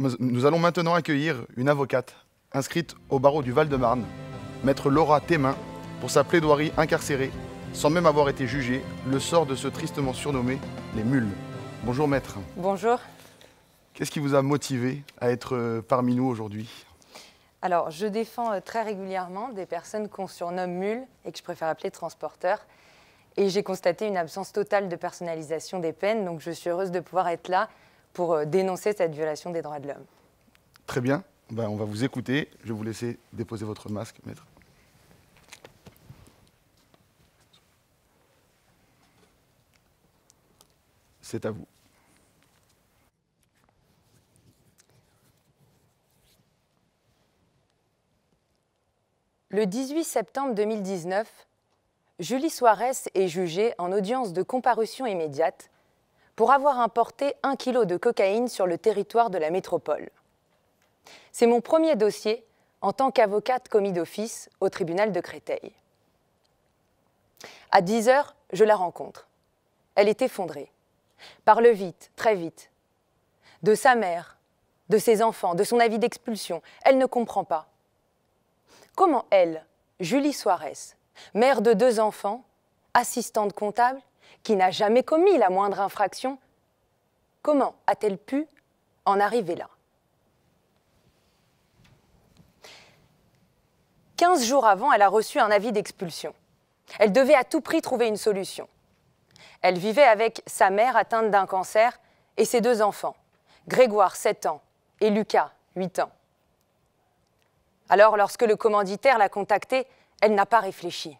Nous allons maintenant accueillir une avocate inscrite au barreau du Val-de-Marne, maître Laura Thémin, pour sa plaidoirie incarcérée, sans même avoir été jugée, le sort de ce tristement surnommé les mules. Bonjour maître. Bonjour. Qu'est-ce qui vous a motivé à être euh, parmi nous aujourd'hui Alors, je défends euh, très régulièrement des personnes qu'on surnomme mules et que je préfère appeler transporteurs. Et j'ai constaté une absence totale de personnalisation des peines, donc je suis heureuse de pouvoir être là pour euh, dénoncer cette violation des droits de l'homme. Très bien, ben, on va vous écouter. Je vais vous laisser déposer votre masque, maître. C'est à vous. Le 18 septembre 2019, Julie Soares est jugée en audience de comparution immédiate pour avoir importé un kilo de cocaïne sur le territoire de la métropole. C'est mon premier dossier en tant qu'avocate commis d'office au tribunal de Créteil. À 10 heures, je la rencontre. Elle est effondrée. Parle vite, très vite. De sa mère, de ses enfants, de son avis d'expulsion. Elle ne comprend pas. Comment elle, Julie Soares, mère de deux enfants, assistante comptable, qui n'a jamais commis la moindre infraction, comment a-t-elle pu en arriver là 15 jours avant, elle a reçu un avis d'expulsion. Elle devait à tout prix trouver une solution. Elle vivait avec sa mère atteinte d'un cancer et ses deux enfants, Grégoire, 7 ans, et Lucas, 8 ans. Alors, lorsque le commanditaire l'a contactée, elle n'a pas réfléchi.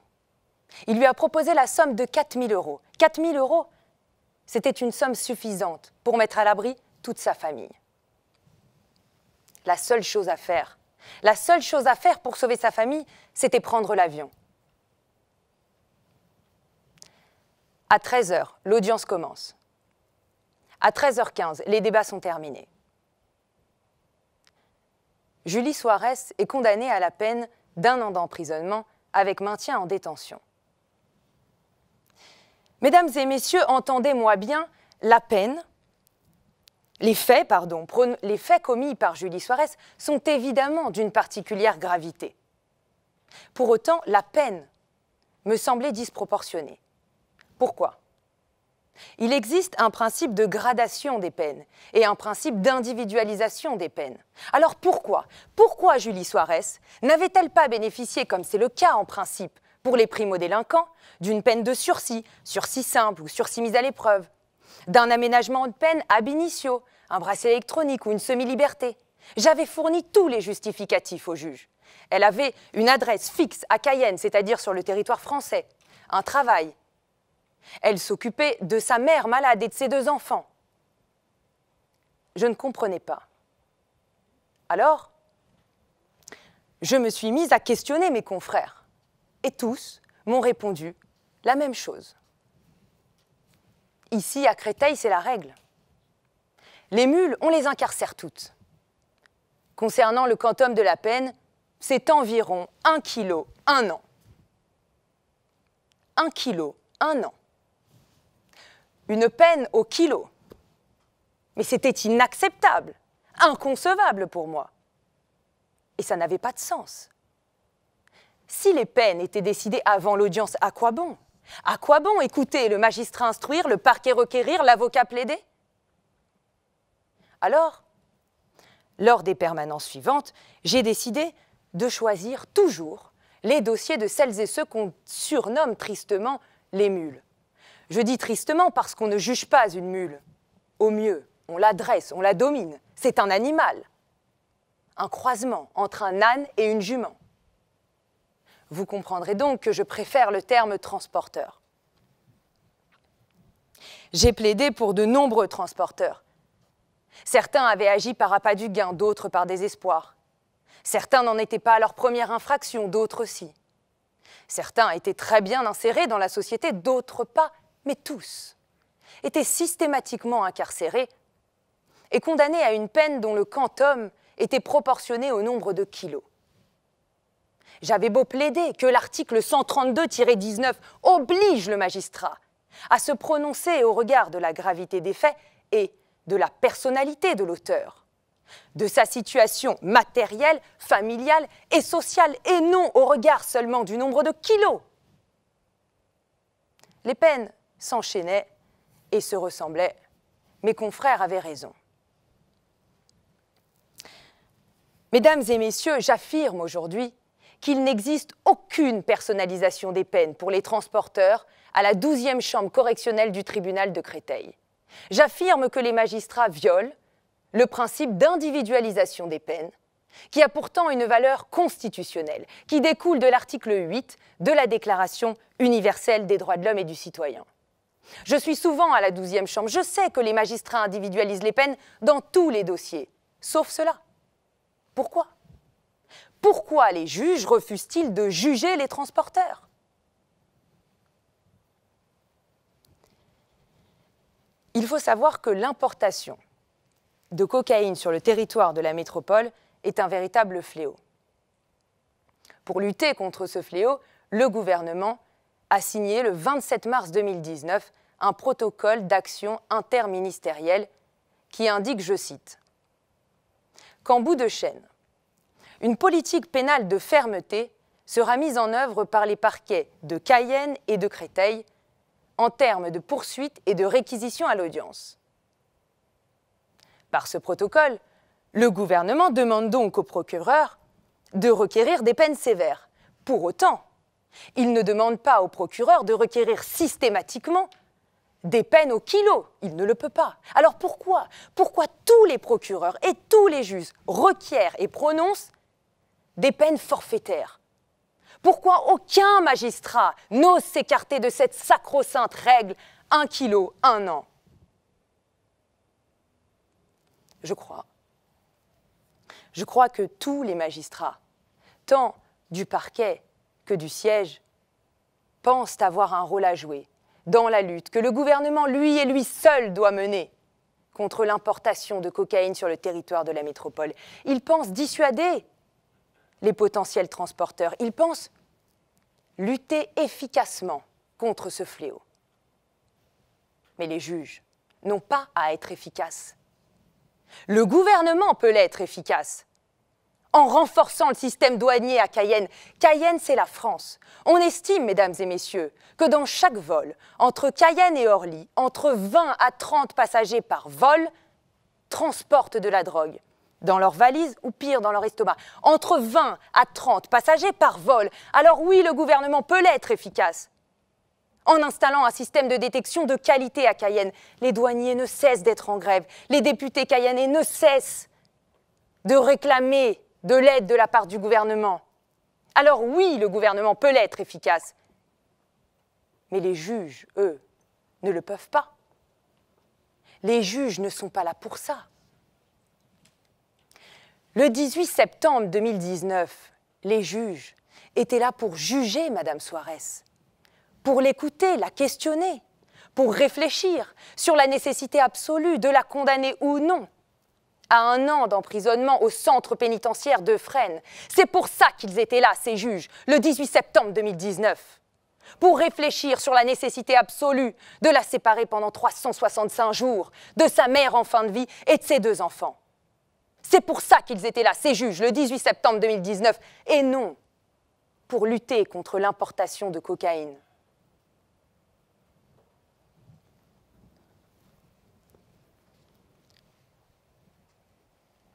Il lui a proposé la somme de 4 000 euros, 4 000 euros, c'était une somme suffisante pour mettre à l'abri toute sa famille. La seule chose à faire, la seule chose à faire pour sauver sa famille, c'était prendre l'avion. À 13h, l'audience commence. À 13h15, les débats sont terminés. Julie Soares est condamnée à la peine d'un an d'emprisonnement avec maintien en détention. Mesdames et messieurs, entendez-moi bien, la peine, les faits, pardon, les faits commis par Julie Soares sont évidemment d'une particulière gravité. Pour autant, la peine me semblait disproportionnée. Pourquoi Il existe un principe de gradation des peines et un principe d'individualisation des peines. Alors pourquoi Pourquoi Julie Suarez n'avait-elle pas bénéficié, comme c'est le cas en principe, pour les primo-délinquants, d'une peine de sursis, sursis simple ou sursis mise à l'épreuve, d'un aménagement de peine ab initio, un bracelet électronique ou une semi-liberté. J'avais fourni tous les justificatifs au juge. Elle avait une adresse fixe à Cayenne, c'est-à-dire sur le territoire français, un travail. Elle s'occupait de sa mère malade et de ses deux enfants. Je ne comprenais pas. Alors, je me suis mise à questionner mes confrères et tous m'ont répondu la même chose. Ici, à Créteil, c'est la règle. Les mules, on les incarcère toutes. Concernant le quantum de la peine, c'est environ un kilo un an. Un kilo un an. Une peine au kilo. Mais c'était inacceptable, inconcevable pour moi. Et ça n'avait pas de sens. Si les peines étaient décidées avant l'audience, à quoi bon À quoi bon écouter le magistrat instruire, le parquet requérir, l'avocat plaider Alors, lors des permanences suivantes, j'ai décidé de choisir toujours les dossiers de celles et ceux qu'on surnomme tristement les mules. Je dis tristement parce qu'on ne juge pas une mule. Au mieux, on la dresse, on la domine. C'est un animal. Un croisement entre un âne et une jument. Vous comprendrez donc que je préfère le terme transporteur. J'ai plaidé pour de nombreux transporteurs. Certains avaient agi par appât du gain, d'autres par désespoir. Certains n'en étaient pas à leur première infraction, d'autres aussi. Certains étaient très bien insérés dans la société, d'autres pas, mais tous étaient systématiquement incarcérés et condamnés à une peine dont le quantum était proportionné au nombre de kilos. J'avais beau plaider que l'article 132-19 oblige le magistrat à se prononcer au regard de la gravité des faits et de la personnalité de l'auteur, de sa situation matérielle, familiale et sociale, et non au regard seulement du nombre de kilos. Les peines s'enchaînaient et se ressemblaient. Mes confrères avaient raison. Mesdames et messieurs, j'affirme aujourd'hui qu'il n'existe aucune personnalisation des peines pour les transporteurs à la 12e chambre correctionnelle du tribunal de Créteil. J'affirme que les magistrats violent le principe d'individualisation des peines, qui a pourtant une valeur constitutionnelle, qui découle de l'article 8 de la Déclaration universelle des droits de l'homme et du citoyen. Je suis souvent à la 12e chambre, je sais que les magistrats individualisent les peines dans tous les dossiers, sauf cela. Pourquoi pourquoi les juges refusent-ils de juger les transporteurs Il faut savoir que l'importation de cocaïne sur le territoire de la métropole est un véritable fléau. Pour lutter contre ce fléau, le gouvernement a signé le 27 mars 2019 un protocole d'action interministériel qui indique, je cite, qu'en bout de chaîne, une politique pénale de fermeté sera mise en œuvre par les parquets de Cayenne et de Créteil en termes de poursuites et de réquisitions à l'audience. Par ce protocole, le gouvernement demande donc au procureur de requérir des peines sévères. Pour autant, il ne demande pas au procureur de requérir systématiquement des peines au kilo. Il ne le peut pas. Alors pourquoi Pourquoi tous les procureurs et tous les juges requièrent et prononcent des peines forfaitaires. Pourquoi aucun magistrat n'ose s'écarter de cette sacro-sainte règle un kilo, un an Je crois. Je crois que tous les magistrats, tant du parquet que du siège, pensent avoir un rôle à jouer dans la lutte que le gouvernement, lui et lui seul, doit mener contre l'importation de cocaïne sur le territoire de la métropole. Ils pensent dissuader les potentiels transporteurs. Ils pensent lutter efficacement contre ce fléau. Mais les juges n'ont pas à être efficaces. Le gouvernement peut l'être efficace en renforçant le système douanier à Cayenne. Cayenne, c'est la France. On estime, mesdames et messieurs, que dans chaque vol, entre Cayenne et Orly, entre 20 à 30 passagers par vol transportent de la drogue dans leur valise ou pire dans leur estomac. Entre 20 à 30 passagers par vol. Alors oui, le gouvernement peut l'être efficace. En installant un système de détection de qualité à Cayenne, les douaniers ne cessent d'être en grève. Les députés cayennais ne cessent de réclamer de l'aide de la part du gouvernement. Alors oui, le gouvernement peut l'être efficace. Mais les juges, eux, ne le peuvent pas. Les juges ne sont pas là pour ça. Le 18 septembre 2019, les juges étaient là pour juger Madame Soares, pour l'écouter, la questionner, pour réfléchir sur la nécessité absolue de la condamner ou non à un an d'emprisonnement au centre pénitentiaire de Fresnes. C'est pour ça qu'ils étaient là, ces juges, le 18 septembre 2019, pour réfléchir sur la nécessité absolue de la séparer pendant 365 jours de sa mère en fin de vie et de ses deux enfants. C'est pour ça qu'ils étaient là, ces juges, le 18 septembre 2019, et non pour lutter contre l'importation de cocaïne.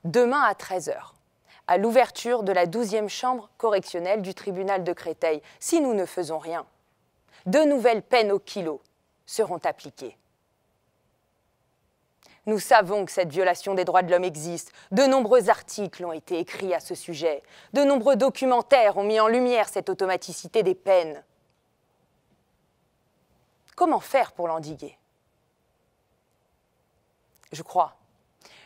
Demain à 13h, à l'ouverture de la 12e chambre correctionnelle du tribunal de Créteil, si nous ne faisons rien, de nouvelles peines au kilo seront appliquées. Nous savons que cette violation des droits de l'homme existe. De nombreux articles ont été écrits à ce sujet. De nombreux documentaires ont mis en lumière cette automaticité des peines. Comment faire pour l'endiguer Je crois.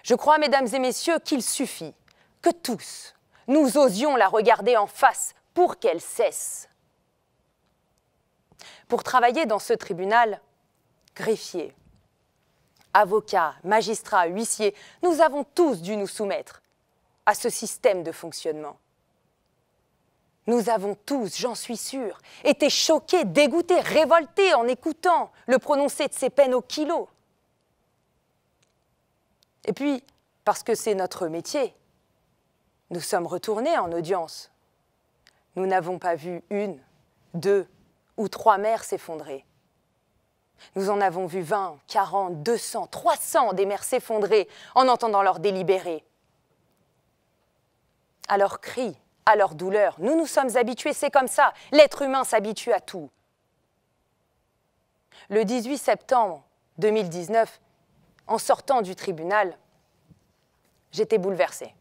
Je crois, mesdames et messieurs, qu'il suffit que tous, nous osions la regarder en face pour qu'elle cesse. Pour travailler dans ce tribunal, greffier, avocats, magistrats, huissiers, nous avons tous dû nous soumettre à ce système de fonctionnement. Nous avons tous, j'en suis sûre, été choqués, dégoûtés, révoltés en écoutant le prononcé de ces peines au kilo. Et puis, parce que c'est notre métier, nous sommes retournés en audience. Nous n'avons pas vu une, deux ou trois mères s'effondrer. Nous en avons vu 20, 40, 200, 300 des mères s'effondrer en entendant leur délibérer. À leurs cris, à leur douleur, nous nous sommes habitués, c'est comme ça, l'être humain s'habitue à tout. Le 18 septembre 2019, en sortant du tribunal, j'étais bouleversée.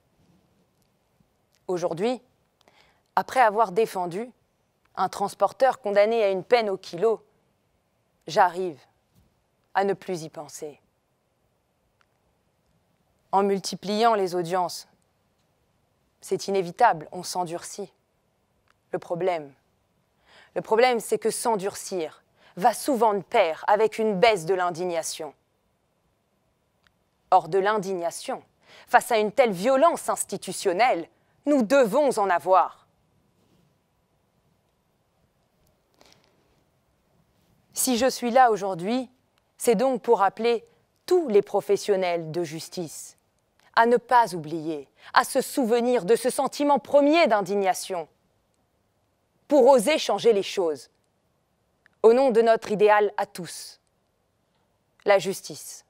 Aujourd'hui, après avoir défendu un transporteur condamné à une peine au kilo, j'arrive à ne plus y penser. En multipliant les audiences, c'est inévitable, on s'endurcit. Le problème, le problème, c'est que s'endurcir va souvent de pair avec une baisse de l'indignation. Or, de l'indignation, face à une telle violence institutionnelle, nous devons en avoir. Si je suis là aujourd'hui, c'est donc pour appeler tous les professionnels de justice à ne pas oublier, à se souvenir de ce sentiment premier d'indignation, pour oser changer les choses, au nom de notre idéal à tous, la justice.